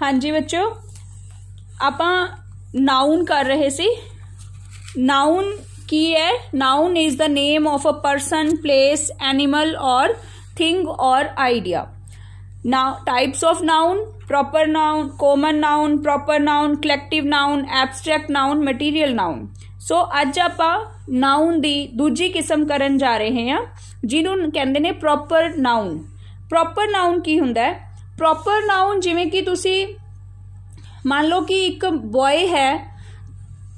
ਹਾਂਜੀ ਬੱਚੋ ਆਪਾਂ ਨਾਉਨ ਕਰ ਰਹੇ ਸੀ ਨਾਉਨ ਕੀ ਹੈ noun is the name of a person place animal or thing or idea now types of noun proper noun common noun proper noun collective noun abstract noun material noun so ਅੱਜ ਆਪਾਂ noun ਦੀ ਦੂਜੀ ਕਿਸਮ ਕਰਨ ਜਾ ਰਹੇ ਹਾਂ ਜਿਹਨੂੰ ਕਹਿੰਦੇ ਨੇ ਪ੍ਰੋਪਰ ਨਾਉਨ ਪ੍ਰੋਪਰ ਨਾਉਨ ਕੀ ਹੁੰਦਾ ਹੈ ਪ੍ਰੋਪਰ ਨਾਉਨ ਜਿਵੇਂ ਕਿ ਤੁਸੀਂ ਮੰਨ ਲਓ ਕਿ ਇੱਕ ਬੋਏ ਹੈ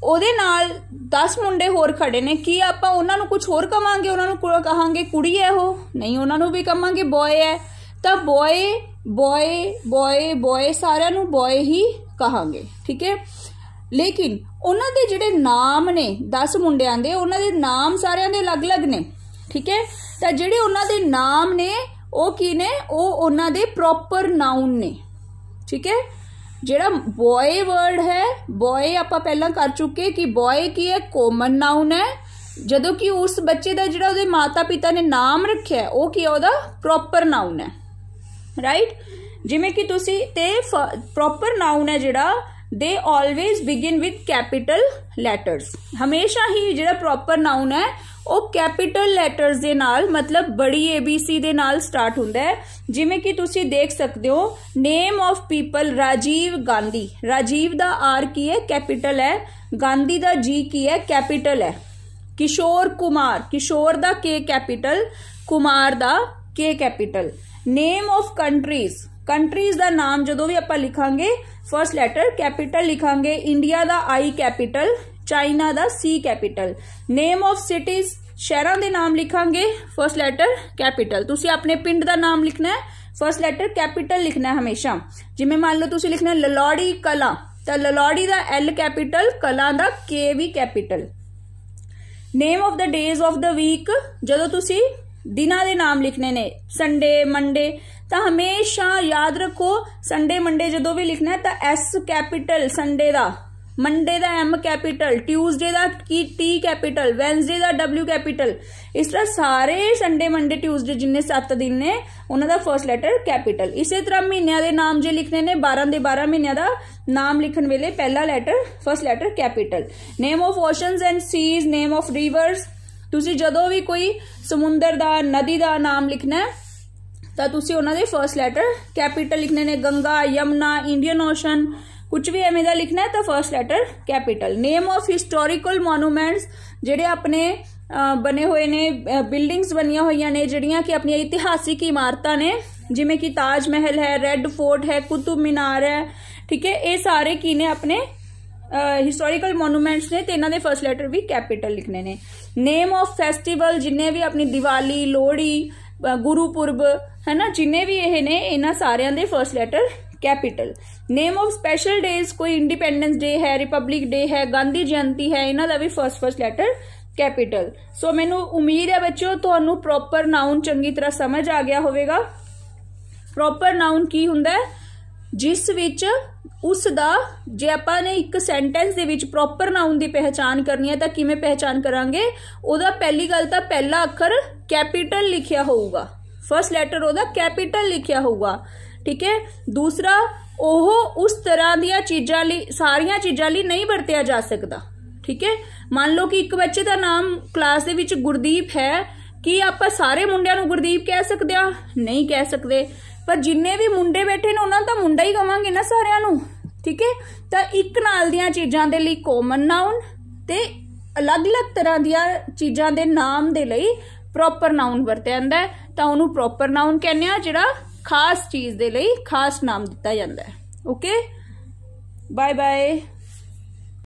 ਉਹਦੇ ਨਾਲ 10 ਮੁੰਡੇ ਹੋਰ ਖੜੇ ਨੇ ਕੀ ਆਪਾਂ ਉਹਨਾਂ ਨੂੰ ਕੁਝ ਹੋਰ ਕਵਾਂਗੇ ਉਹਨਾਂ ਨੂੰ ਕਹਾਂਗੇ ਕੁੜੀ ਹੈ ਉਹ ਨਹੀਂ ਉਹਨਾਂ ਨੂੰ ਵੀ ਕਵਾਂਗੇ ਬੋਏ ਹੈ ਤਾਂ ਬੋਏ ਬੋਏ ਬੋਏ ਬੋਏ ਸਾਰਿਆਂ ਨੂੰ ਬੋਏ ਹੀ ਕਹਾਂਗੇ ਠੀਕ ਹੈ ਲੇਕਿਨ ਉਹਨਾਂ ਦੇ ਜਿਹੜੇ ਨਾਮ ਨੇ 10 ਮੁੰਡਿਆਂ ਦੇ ਉਹਨਾਂ ਦੇ ਨਾਮ ਸਾਰਿਆਂ ਦੇ ਅਲੱਗ-ਅਲੱਗ ਨੇ ਠੀਕ ਹੈ ਤਾਂ ਜਿਹੜੇ ਉਹਨਾਂ ਦੇ ਨਾਮ ਨੇ ਉਹ ਕੀ ਨੇ ਉਹ ਉਹਨਾਂ ਦੇ ਪ੍ਰੋਪਰ ਨਾਉਨ ਨੇ ਠੀਕ ਹੈ ਜਿਹੜਾ ਬॉय ਵਰਡ ਹੈ ਬॉय ਆਪਾਂ ਪਹਿਲਾਂ ਕਰ ਚੁੱਕੇ ਕਿ ਬॉय ਕੀ ਹੈ ਕੋਮਨ ਨਾਉਨ ਹੈ ਜਦੋਂ ਕਿ ਉਸ ਬੱਚੇ ਦਾ ਜਿਹੜਾ ਉਹਦੇ ਮਾਤਾ-ਪਿਤਾ ਨੇ ਨਾਮ ਰੱਖਿਆ ਉਹ ਕੀ ਹੈ ਉਹਦਾ ਪ੍ਰੋਪਰ ਨਾਉਨ ਹੈ ਰਾਈਟ ਜਿਵੇਂ ਕਿ ਤੁਸੀਂ ਤੇ ਪ੍ਰੋਪਰ ਨਾਉਨ ਹੈ ਜਿਹੜਾ they always begin with capital letters ਹਮੇਸ਼ਾ ਹੀ ਜਿਹੜਾ ਪ੍ਰੋਪਰ ਨਾਉਨ ਹੈ ਉਹ ਕੈਪੀਟਲ ਲੈਟਰਸ ਦੇ ਨਾਲ ਮਤਲਬ ਬੜੀ ABC ਦੇ ਨਾਲ ਸਟਾਰਟ ਹੁੰਦਾ ਹੈ ਜਿਵੇਂ ਕਿ ਤੁਸੀਂ ਦੇਖ ਸਕਦੇ ਹੋ name of people Rajiv Gandhi Rajiv ਦਾ ਆਰ ਕੀ ਹੈ ਕੈਪੀਟਲ ਹੈ ਗਾਂਧੀ ਦਾ ਜੀ ਕੀ ਹੈ ਕੈਪੀਟਲ ਹੈ ਕਿਸ਼ੋਰ ਕੁਮਾਰ ਕਿਸ਼ੋਰ ਦਾ ਕੇ ਕੈਪੀਟਲ ਕੁਮਾਰ ਦਾ K capital name of countries countries ਦਾ ਨਾਮ ਜਦੋਂ ਵੀ ਆਪਾਂ ਲਿਖਾਂਗੇ ਫਰਸਟ ਲੈਟਰ ਕੈਪੀਟਲ ਲਿਖਾਂਗੇ ਇੰਡੀਆ ਦਾ ਆਈ ਕੈਪੀਟਲ ਚਾਈਨਾ ਦਾ C capital name of cities ਸ਼ਹਿਰਾਂ ਦੇ ਨਾਮ ਲਿਖਾਂਗੇ ਫਰਸਟ ਲੈਟਰ ਕੈਪੀਟਲ ਤੁਸੀਂ ਆਪਣੇ ਪਿੰਡ ਦਾ ਨਾਮ ਲਿਖਣਾ ਹੈ ਫਰਸਟ ਲੈਟਰ ਕੈਪੀਟਲ ਲਿਖਣਾ ਹੈ ਹਮੇਸ਼ਾ ਜਿਵੇਂ ਮੰਨ ਲਓ ਤੁਸੀਂ ਲਿਖਣਾ ਲਲੋੜੀ ਕਲਾ ਤਾਂ ਲਲੋੜੀ ਦਾ ਐਲ ਕੈਪੀਟਲ ਕਲਾ ਦਾ ਕੇ ਵੀ capital name of the days of the week ਜਦੋਂ ਤੁਸੀਂ ਦਿਨਾਂ ਦੇ ਨਾਮ ਲਿਖਨੇ ਨੇ ਸੰਡੇ ਮੰਡੇ ਤਾਂ ਹਮੇਸ਼ਾ ਯਾਦ ਰੱਖੋ ਸੰਡੇ ਮੰਡੇ ਜਦੋਂ ਵੀ ਲਿਖਣਾ ਹੈ ਤਾਂ ਐਸ ਕੈਪੀਟਲ ਸੰਡੇ ਦਾ ਮੰਡੇ ਦਾ ਐਮ ਕੈਪੀਟਲ ਟਿਊਜ਼ਡੇ ਦਾ ਕੀ ਟੀ ਕੈਪੀਟਲ ਵੈਨਸਡੇ ਦਾ ਡਬਲਯੂ ਕੈਪੀਟਲ ਇਸ ਤਰ੍ਹਾਂ ਸਾਰੇ ਸੰਡੇ ਮੰਡੇ ਟਿਊਜ਼ਡੇ ਜਿੰਨੇ 7 ਦਿਨ ਨੇ ਉਹਨਾਂ ਦਾ ਫਰਸਟ ਲੈਟਰ ਕੈਪੀਟਲ ਇਸੇ ਤਰ੍ਹਾਂ ਮਹੀਨਿਆਂ ਦੇ ਨਾਮ ਜੇ ਲਿਖਨੇ ਨੇ 12 ਦੇ 12 ਮਹੀਨਿਆਂ ਦਾ ਨਾਮ ਲਿਖਣ ਵੇਲੇ ਪਹਿਲਾ letter first letter capital name of oceans and seas name of rivers ਤੁਸੀਂ ਜਦੋਂ ਵੀ ਕੋਈ ਸਮੁੰਦਰ ਦਾ ਨਦੀ ਦਾ ਨਾਮ ਲਿਖਣਾ ਹੈ ਤਾਂ ਤੁਸੀਂ ਉਹਨਾਂ ਦੇ ਫਰਸਟ ਲੈਟਰ ਕੈਪੀਟਲ ਲਿਖਨੇ ਨੇ ਗੰਗਾ ਯਮਨਾ ਇੰਡੀਅਨ ਓਸ਼ਨ ਕੁਝ ਵੀ ਐਵੇਂ ਦਾ ਲਿਖਣਾ ਹੈ ਤਾਂ first letter capital name of historical monuments ਜਿਹੜੇ ਆਪਣੇ ਬਨੇ ਹੋਏ ਨੇ ਬਿਲਡਿੰਗਸ ਬਣੀਆਂ ਹੋਈਆਂ ਨੇ ਜਿਹੜੀਆਂ ਕਿ ਆਪਣੀਆਂ ਇਤਿਹਾਸਿਕ ਇਮਾਰਤਾਂ ਨੇ ਜਿਵੇਂ ਕਿ ਤਾਜ ਮਹਿਲ ਹੈ ਰੈੱਡ ਫੋਰਟ ਹੈ ਕੁਤਬ ਮਿਨਾਰ ਹੈ ਠੀਕ ਹੈ ਇਹ ਸਾਰੇ ਕੀ ਨੇ ਆਪਣੇ ਹਿਸਟੋਰੀਕਲ ਮੋਨੂਮੈਂਟਸ ਨੇ ਤੇ ਇਹਨਾਂ ਦੇ ਫਰਸਟ ਲੈਟਰ ਵੀ ਕੈਪੀਟਲ ਲਿਖਨੇ ਨੇ ਨੇਮ ਆਫ ਫੈਸਟੀਵਲ ਜਿੰਨੇ ਵੀ ਆਪਣੀ ਦੀਵਾਲੀ ਲੋਹੜੀ ਗੁਰੂਪੁਰਬ ਹੈਨਾ ਜਿੰਨੇ ਵੀ ਇਹ ਨੇ ਇਹਨਾਂ ਸਾਰਿਆਂ ਦੇ first letter capital name of special days ਕੋਈ ਇੰਡੀਪੈਂਡੈਂਸ ਡੇ ਹੈ ਰਿਪਬਲਿਕ ਡੇ ਹੈ ਗਾਂਧੀ ਜਯੰਤੀ ਹੈ ਇਹਨਾਂ ਦਾ ਵੀ first first letter capital so ਮੈਨੂੰ ਉਮੀਦ ਹੈ ਬੱਚਿਓ ਤੁਹਾਨੂੰ ਪ੍ਰੋਪਰ ਨਾਉਨ ਚੰਗੀ ਤਰ੍ਹਾਂ ਸਮਝ ਆ ਗਿਆ ਹੋਵੇਗਾ ਪ੍ਰੋਪਰ ਨਾਉਨ ਕੀ ਹੁੰਦਾ ਹੈ ਜਿਸ ਵਿੱਚ ਉਸ ਦਾ ਜੇ ਆਪਾਂ ਨੇ ਇੱਕ ਸੈਂਟੈਂਸ ਦੇ ਵਿੱਚ ਪ੍ਰੋਪਰ ਨਾਉਨ ਦੀ ਪਹਿਚਾਨ ਕਰਨੀ ਹੈ ਤਾਂ ਕਿਵੇਂ ਪਹਿਚਾਨ ਕਰਾਂਗੇ ਉਹਦਾ ਪਹਿਲੀ ਗੱਲ ਤਾਂ ਪਹਿਲਾ ਅੱਖਰ ਕੈਪੀਟਲ ਲਿਖਿਆ ਹੋਊਗਾ ਫਰਸਟ ਲੈਟਰ ਉਹਦਾ ਕੈਪੀਟਲ ਲਿਖਿਆ ਹੋਊਗਾ ਠੀਕ ਹੈ ਦੂਸਰਾ ਉਹ ਉਸ ਤਰ੍ਹਾਂ ਦੀਆਂ ਚੀਜ਼ਾਂ ਲਈ ਸਾਰੀਆਂ ਚੀਜ਼ਾਂ ਲਈ ਨਹੀਂ ਵਰਤਿਆ ਜਾ ਸਕਦਾ ਠੀਕ ਹੈ ਮੰਨ ਲਓ ਕਿ ਇੱਕ ਬੱਚੇ ਦਾ ਨਾਮ ਕਲਾਸ ਦੇ ਵਿੱਚ ਗੁਰਦੀਪ ਹੈ ਕੀ ਆਪਾਂ ਸਾਰੇ ਮੁੰਡਿਆਂ ਨੂੰ ਗੁਰਦੀਪ ਕਹਿ ਸਕਦੇ ਆ ਨਹੀਂ ਕਹਿ ਸਕਦੇ ਪਰ ਜਿੰਨੇ ਵੀ ਮੁੰਡੇ ਬੈਠੇ ਨੇ ਉਹਨਾਂ ਤਾਂ ਮੁੰਡਾ ਹੀ ਕਵਾਂਗੇ ਨਾ ਸਾਰਿਆਂ ਨੂੰ ਠੀਕ ਹੈ ਤਾਂ ਇੱਕ ਨਾਲ ਦੀਆਂ ਚੀਜ਼ਾਂ ਦੇ ਲਈ ਕਾਮਨ ਨਾਉਨ ਤੇ ਅਲੱਗ-ਅਲੱਗ ਤਰ੍ਹਾਂ ਦੀਆਂ ਚੀਜ਼ਾਂ ਦੇ ਨਾਮ ਦੇ ਲਈ ਪ੍ਰੋਪਰ ਨਾਉਨ ਵਰਤਿਆ ਜਾਂਦਾ ਤਾਂ ਉਹਨੂੰ ਪ੍ਰੋਪਰ ਨਾਉਨ ਕਹਿੰਦੇ ਆ ਜਿਹੜਾ ਖਾਸ ਚੀਜ਼ ਦੇ ਲਈ ਖਾਸ ਨਾਮ ਦਿੱਤਾ ਜਾਂਦਾ ਹੈ ਓਕੇ ਬਾਏ ਬਾਏ